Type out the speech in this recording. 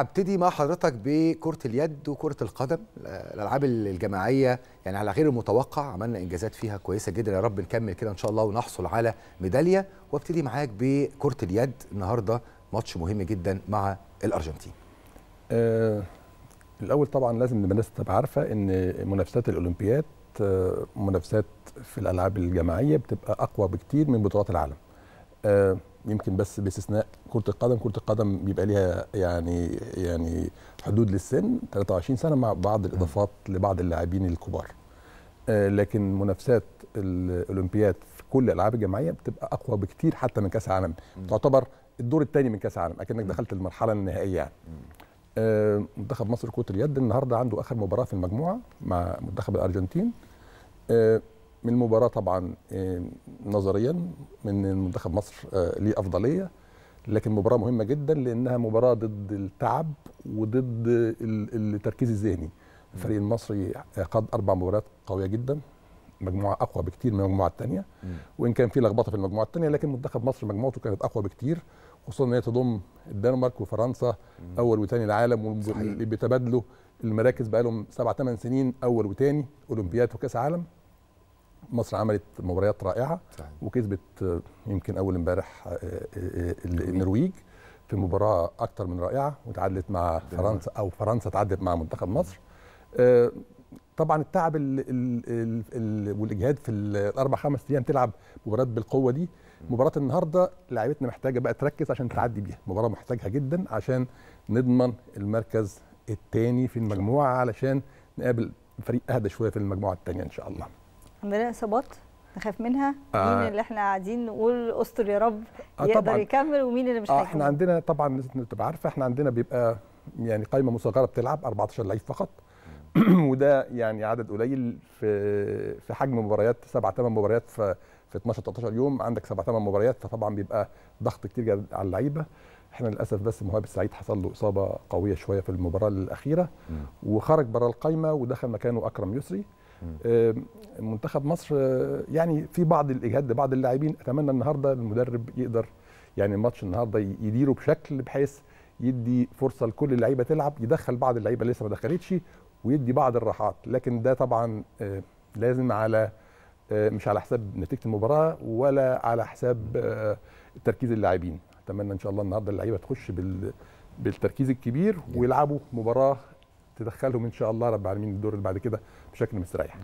هبتدي مع حضرتك بكره اليد وكره القدم آه، الالعاب الجماعيه يعني على غير المتوقع عملنا انجازات فيها كويسه جدا يا رب نكمل كده ان شاء الله ونحصل على ميداليه وابتدي معاك بكره اليد النهارده ماتش مهم جدا مع الارجنتين آه الاول طبعا لازم الناس تبقى عارفه ان منافسات الاولمبياد آه، منافسات في الالعاب الجماعيه بتبقى اقوى بكتير من بطولات العالم آه يمكن بس باستثناء كره القدم كره القدم بيبقى ليها يعني يعني حدود للسن 23 سنه مع بعض الاضافات لبعض اللاعبين الكبار آه، لكن منافسات الاولمبياد في كل الالعاب الجماعيه بتبقى اقوى بكتير حتى من كاس العالم تعتبر الدور الثاني من كاس العالم اكنك دخلت المرحله النهائيه يعني منتخب مصر كره اليد النهارده عنده اخر مباراه في المجموعه مع منتخب الارجنتين آه، من المباراه طبعا نظريا من منتخب مصر آه، ليه افضليه لكن مباراه مهمه جدا لانها مباراه ضد التعب وضد التركيز الذهني الفريق المصري قاد اربع مباريات قويه جدا مجموعه اقوى بكتير من المجموعه الثانيه وان كان في لخبطه في المجموعه الثانيه لكن منتخب مصر مجموعته كانت اقوى بكتير خصوصا ان هي تضم الدنمارك وفرنسا مم. اول وثاني العالم اللي بيتبادلوا المراكز بقالهم سبع ثمان سنين اول وثاني اولمبياد وكاس عالم مصر عملت مباريات رائعه صحيح. وكسبت آه، يمكن اول امبارح آه، آه، النرويج في مباراه اكثر من رائعه وتعادلت مع فرنسا او فرنسا تعادلت مع منتخب مصر طبعا التعب الـ الـ الـ والاجهاد في الاربع خمس ايام تلعب مباراه بالقوه دي مباراه النهارده لعيبتنا محتاجه بقى تركز عشان تعدي بيها مباراه محتاجها جدا عشان نضمن المركز الثاني في المجموعه علشان نقابل فريق اهدى شويه في المجموعه الثانيه ان شاء الله عندنا اصابات نخاف منها آه. مين اللي احنا قاعدين نقول استر يا رب آه يقدر طبعًا. يكمل ومين اللي مش آه، هيكمل آه احنا عندنا طبعا تبقى عارفه احنا عندنا بيبقى يعني قائمه مصغره بتلعب 14 لعيب فقط وده يعني عدد قليل في في حجم مباريات سبع ثمان مباريات في في 12 13 يوم عندك سبع ثمان مباريات فطبعا بيبقى ضغط كتير جدا على اللعيبه احنا للاسف بس مهاب السعيد حصل له اصابه قويه شويه في المباراه الاخيره وخرج بره القايمه ودخل مكانه اكرم يسري آه، منتخب مصر آه، يعني في بعض الاجهاد لبعض اللاعبين اتمنى النهارده المدرب يقدر يعني الماتش النهارده يديره بشكل بحيث يدي فرصه لكل اللعيبه تلعب يدخل بعض اللعيبه اللي لسه ما دخلتش ويدي بعض الراحات لكن ده طبعا آه، لازم على مش على حساب نتيجه المباراه ولا على حساب تركيز اللاعبين اتمنى ان شاء الله النهارده اللعيبه تخش بال بالتركيز الكبير ويلعبوا مباراه تدخلهم ان شاء الله رب العالمين الدور اللي بعد كده بشكل مستريح